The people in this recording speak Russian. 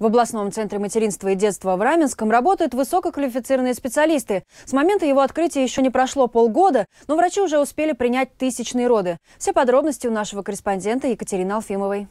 В областном центре материнства и детства в Раменском работают высококвалифицированные специалисты. С момента его открытия еще не прошло полгода, но врачи уже успели принять тысячные роды. Все подробности у нашего корреспондента Екатерины Алфимовой.